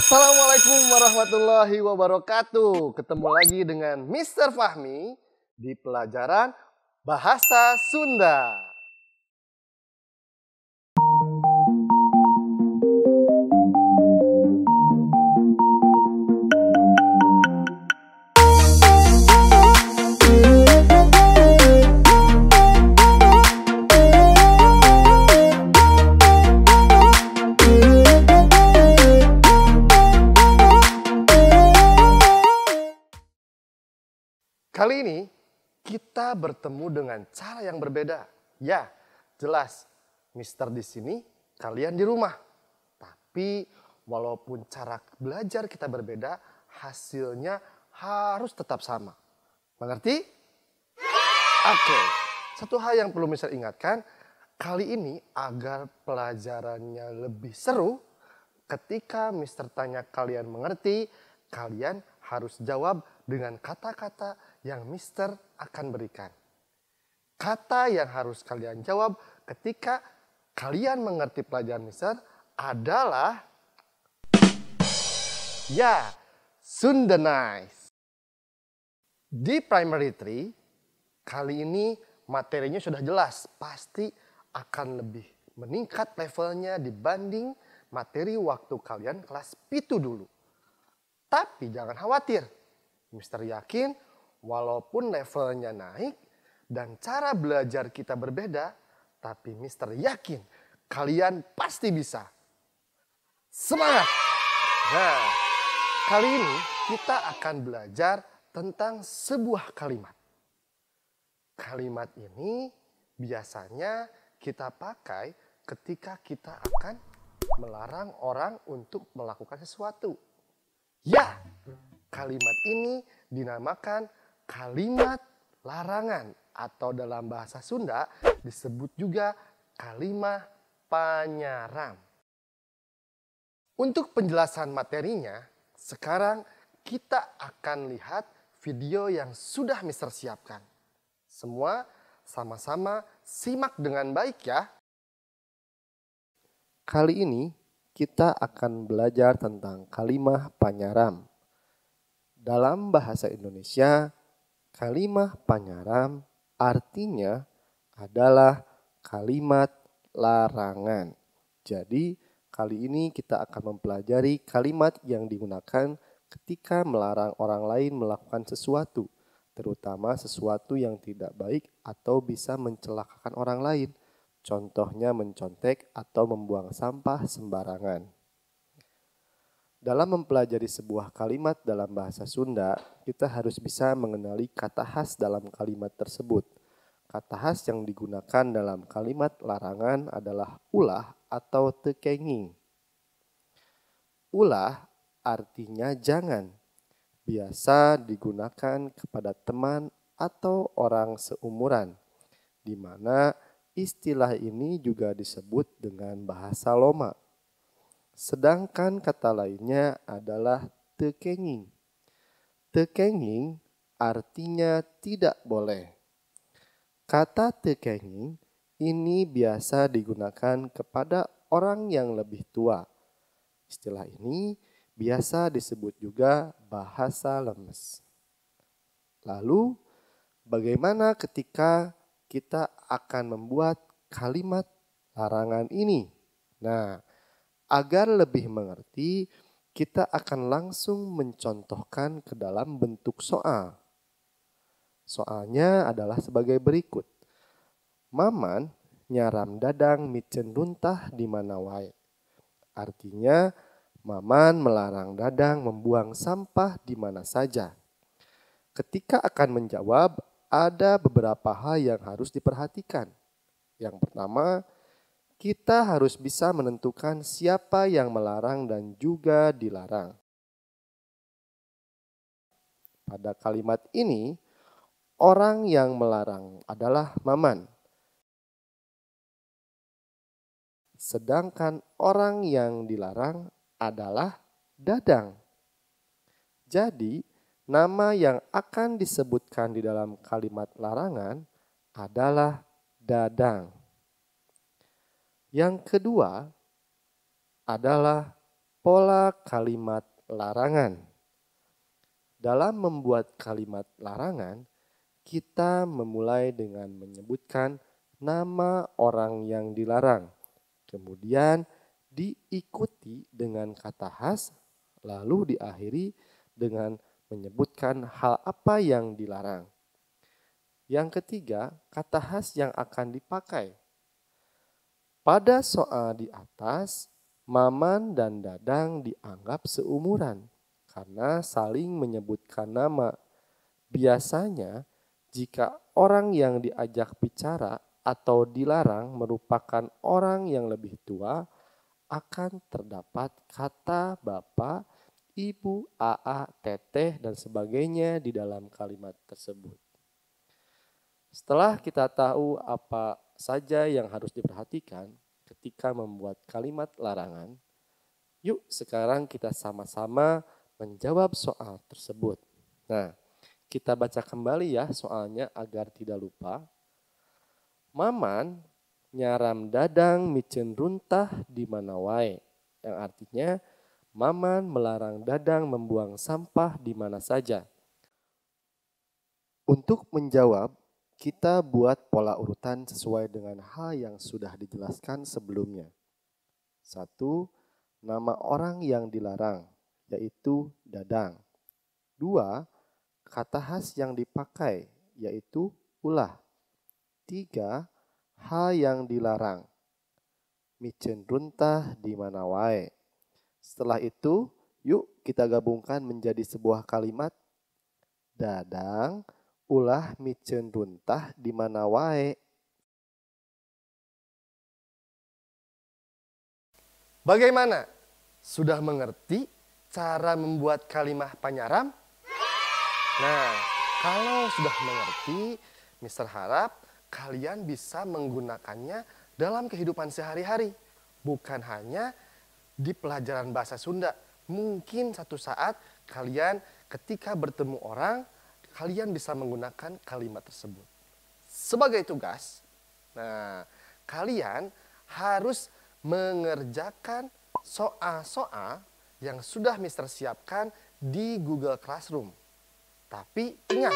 Assalamualaikum warahmatullahi wabarakatuh. Ketemu lagi dengan Mr. Fahmi di pelajaran Bahasa Sunda. Kali ini kita bertemu dengan cara yang berbeda. Ya, jelas Mister di sini, kalian di rumah. Tapi walaupun cara belajar kita berbeda, hasilnya harus tetap sama. Mengerti? Oke. Okay. Satu hal yang perlu Mister ingatkan, kali ini agar pelajarannya lebih seru, ketika Mister tanya kalian mengerti, kalian harus jawab dengan kata-kata yang Mister akan berikan. Kata yang harus kalian jawab ketika kalian mengerti pelajaran Mister adalah ya, Sundanais. Di primary tree, kali ini materinya sudah jelas, pasti akan lebih meningkat levelnya dibanding materi waktu kalian kelas P2 dulu. Tapi jangan khawatir, Mister yakin Walaupun levelnya naik dan cara belajar kita berbeda, tapi Mister yakin kalian pasti bisa. Semangat! Nah, kali ini kita akan belajar tentang sebuah kalimat. Kalimat ini biasanya kita pakai ketika kita akan melarang orang untuk melakukan sesuatu. Ya, kalimat ini dinamakan kalimat larangan atau dalam bahasa Sunda disebut juga kalimat penyaram. Untuk penjelasan materinya, sekarang kita akan lihat video yang sudah Mister siapkan. Semua sama-sama simak dengan baik ya. Kali ini kita akan belajar tentang kalimat panyaram. Dalam bahasa Indonesia, Kalimah panyaram artinya adalah kalimat larangan. Jadi, kali ini kita akan mempelajari kalimat yang digunakan ketika melarang orang lain melakukan sesuatu, terutama sesuatu yang tidak baik atau bisa mencelakakan orang lain. Contohnya mencontek atau membuang sampah sembarangan. Dalam mempelajari sebuah kalimat dalam bahasa Sunda, kita harus bisa mengenali kata khas dalam kalimat tersebut. Kata khas yang digunakan dalam kalimat larangan adalah ulah atau "tekenging". Ulah artinya jangan. Biasa digunakan kepada teman atau orang seumuran, di mana istilah ini juga disebut dengan bahasa Loma Sedangkan kata lainnya adalah tekenging. Tekenging artinya tidak boleh. Kata tekenging ini biasa digunakan kepada orang yang lebih tua. Istilah ini biasa disebut juga bahasa lemes. Lalu, bagaimana ketika kita akan membuat kalimat larangan ini? Nah, Agar lebih mengerti, kita akan langsung mencontohkan ke dalam bentuk soal. Soalnya adalah sebagai berikut. Maman nyaram dadang micen runtah di mana wae. Artinya, Maman melarang dadang membuang sampah di mana saja. Ketika akan menjawab, ada beberapa hal yang harus diperhatikan. Yang pertama, kita harus bisa menentukan siapa yang melarang dan juga dilarang. Pada kalimat ini, orang yang melarang adalah maman. Sedangkan orang yang dilarang adalah dadang. Jadi, nama yang akan disebutkan di dalam kalimat larangan adalah dadang. Yang kedua adalah pola kalimat larangan. Dalam membuat kalimat larangan, kita memulai dengan menyebutkan nama orang yang dilarang. Kemudian diikuti dengan kata khas, lalu diakhiri dengan menyebutkan hal apa yang dilarang. Yang ketiga, kata khas yang akan dipakai pada soal di atas, Maman dan Dadang dianggap seumuran karena saling menyebutkan nama. Biasanya, jika orang yang diajak bicara atau dilarang merupakan orang yang lebih tua, akan terdapat kata bapak, ibu, aa, teteh, dan sebagainya di dalam kalimat tersebut. Setelah kita tahu apa saja yang harus diperhatikan ketika membuat kalimat larangan. Yuk sekarang kita sama-sama menjawab soal tersebut. Nah, kita baca kembali ya soalnya agar tidak lupa. Maman nyaram dadang micen runtah di mana wae. Yang artinya Maman melarang dadang membuang sampah di mana saja. Untuk menjawab kita buat pola urutan sesuai dengan hal yang sudah dijelaskan sebelumnya. Satu, nama orang yang dilarang, yaitu dadang. Dua, kata khas yang dipakai, yaitu ulah. Tiga, hal yang dilarang. Micen runtah di mana wae. Setelah itu, yuk kita gabungkan menjadi sebuah kalimat. Dadang, ulah micen runtah di mana wae. Bagaimana? Sudah mengerti cara membuat kalimah panyaram? Nah, kalau sudah mengerti, Mister harap kalian bisa menggunakannya dalam kehidupan sehari-hari. Bukan hanya di pelajaran bahasa Sunda. Mungkin satu saat kalian ketika bertemu orang, kalian bisa menggunakan kalimat tersebut. Sebagai tugas, nah kalian harus mengerjakan soal-soal yang sudah Mister siapkan di Google Classroom. Tapi ingat,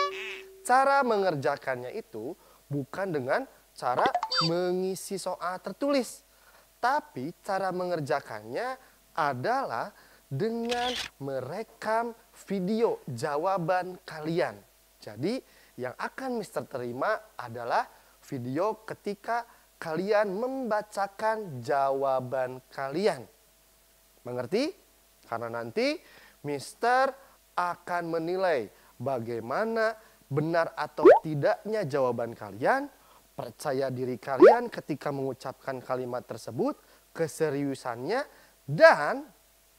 cara mengerjakannya itu bukan dengan cara mengisi soal tertulis. Tapi cara mengerjakannya adalah dengan merekam video jawaban kalian. Jadi yang akan Mister terima adalah video ketika kalian membacakan jawaban kalian. Mengerti? Karena nanti Mister akan menilai bagaimana benar atau tidaknya jawaban kalian, percaya diri kalian ketika mengucapkan kalimat tersebut, keseriusannya, dan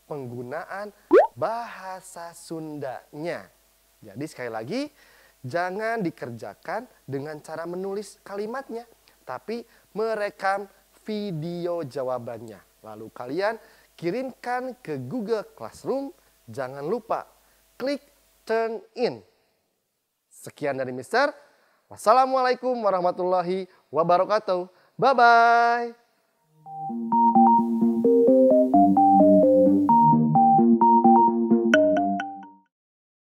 penggunaan bahasa Sundanya. Jadi sekali lagi, Jangan dikerjakan dengan cara menulis kalimatnya, tapi merekam video jawabannya. Lalu kalian kirimkan ke Google Classroom. Jangan lupa klik turn in. Sekian dari Mister. Wassalamualaikum warahmatullahi wabarakatuh. Bye-bye.